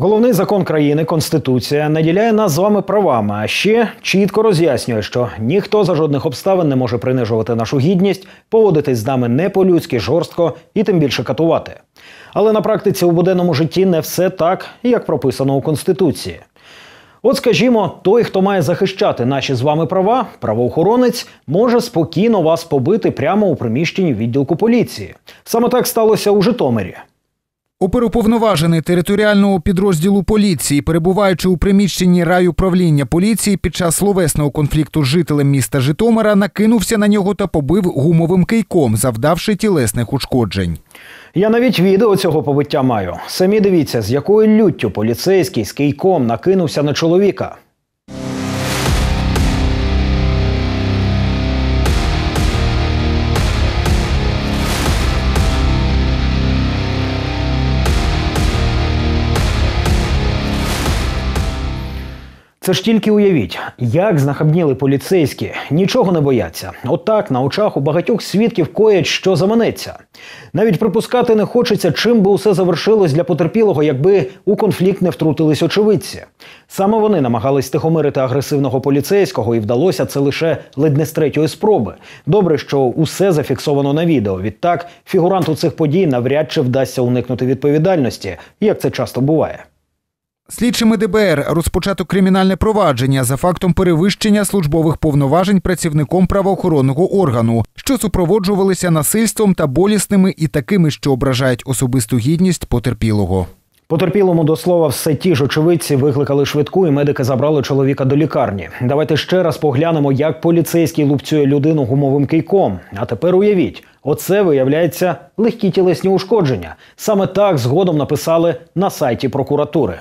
Головний закон країни Конституція наділяє нас з вами правами, а ще чітко роз'яснює, що ніхто за жодних обставин не може принижувати нашу гідність, поводитись з нами не по-людськи, жорстко і тим більше катувати. Але на практиці у буденному житті не все так, як прописано у Конституції. От, скажімо, той, хто має захищати наші з вами права, правоохоронець, може спокійно вас побити прямо у приміщенні відділку поліції. Саме так сталося у Житомирі. Оперуповноважений територіального підрозділу поліції, перебуваючи у приміщенні райуправління поліції під час словесного конфлікту з жителем міста Житомира, накинувся на нього та побив гумовим кийком, завдавши тілесних ушкоджень. Я навіть відео цього побиття маю. Самі дивіться, з якою люттю поліцейський з кийком накинувся на чоловіка. Це ж тільки уявіть, як знахабніли поліцейські, нічого не бояться. Отак на очах у багатьох свідків коять, що заманеться. Навіть припускати не хочеться, чим би усе завершилось для потерпілого, якби у конфлікт не втрутились очевидці. Саме вони намагались тихомирити агресивного поліцейського, і вдалося це лише ледь не з третьої спроби. Добре, що усе зафіксовано на відео. Відтак фігуранту цих подій навряд чи вдасться уникнути відповідальності, як це часто буває. Слідчими ДБР розпочато кримінальне провадження за фактом перевищення службових повноважень працівником правоохоронного органу, що супроводжувалися насильством та болісними і такими, що ображають особисту гідність потерпілого. Потерпілому до слова, все ті ж очевидці викликали швидку, і медики забрали чоловіка до лікарні. Давайте ще раз поглянемо, як поліцейський лупцює людину гумовим кийком. А тепер уявіть, оце виявляється легкі тілесні ушкодження. Саме так згодом написали на сайті прокуратури.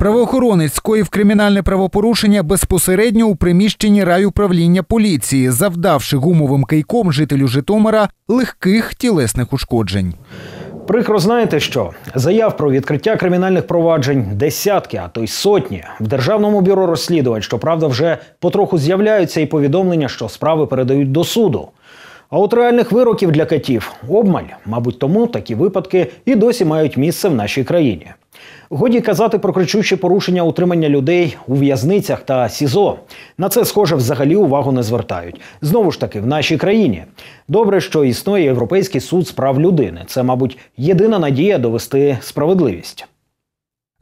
Правоохоронець скоїв кримінальне правопорушення безпосередньо у приміщенні райуправління поліції, завдавши гумовим кийком жителю Житомира легких тілесних ушкоджень. Прикро знаєте що? Заяв про відкриття кримінальних проваджень десятки, а то й сотні. В державному бюро розслідувань, щоправда, вже потроху з'являються і повідомлення, що справи передають до суду. А от реальних вироків для катів обмаль, мабуть, тому такі випадки і досі мають місце в нашій країні. Годі казати про кричущі порушення утримання людей у в'язницях та СІЗО. На це, схоже, взагалі увагу не звертають. Знову ж таки, в нашій країні. Добре, що існує Європейський суд з прав людини. Це, мабуть, єдина надія довести справедливість.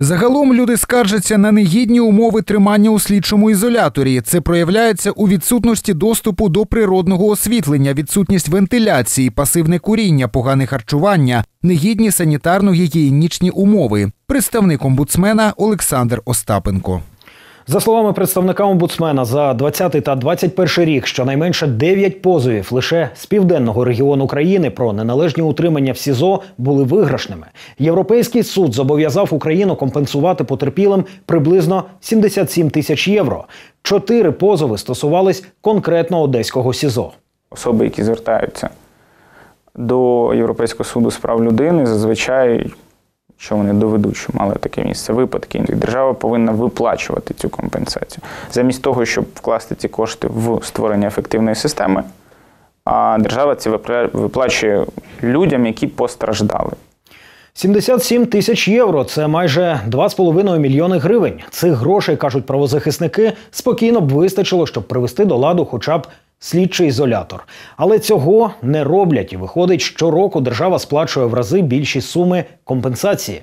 Загалом люди скаржаться на негідні умови тримання у слідчому ізоляторі. Це проявляється у відсутності доступу до природного освітлення, відсутність вентиляції, пасивне куріння, погане харчування, негідні санітарно-гігієнічні умови. Представник омбудсмена Олександр Остапенко. За словами представника омбудсмена, за 20 та 21 рік щонайменше 9 позовів лише з південного регіону країни про неналежні утримання в СІЗО були виграшними. Європейський суд зобов'язав Україну компенсувати потерпілим приблизно 77 тисяч євро. Чотири позови стосувались конкретно одеського СІЗО. Особи, які звертаються до Європейського суду з прав людини, зазвичай що вони доведуть, що мали таке місце випадки, і держава повинна виплачувати цю компенсацію. Замість того, щоб вкласти ці кошти в створення ефективної системи, а держава це виплачує людям, які постраждали. 77 тисяч євро це майже 2,5 мільйони гривень. Цих грошей кажуть правозахисники спокійно б вистачило, щоб привести до ладу, хоча б Слідчий ізолятор, але цього не роблять, і виходить, щороку держава сплачує в рази більші суми компенсації.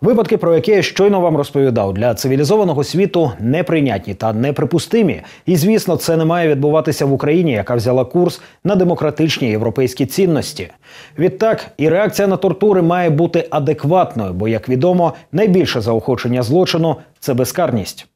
Випадки, про які я щойно вам розповідав, для цивілізованого світу неприйнятні та неприпустимі. І звісно, це не має відбуватися в Україні, яка взяла курс на демократичні європейські цінності. Відтак і реакція на тортури має бути адекватною, бо, як відомо, найбільше заохочення злочину це безкарність.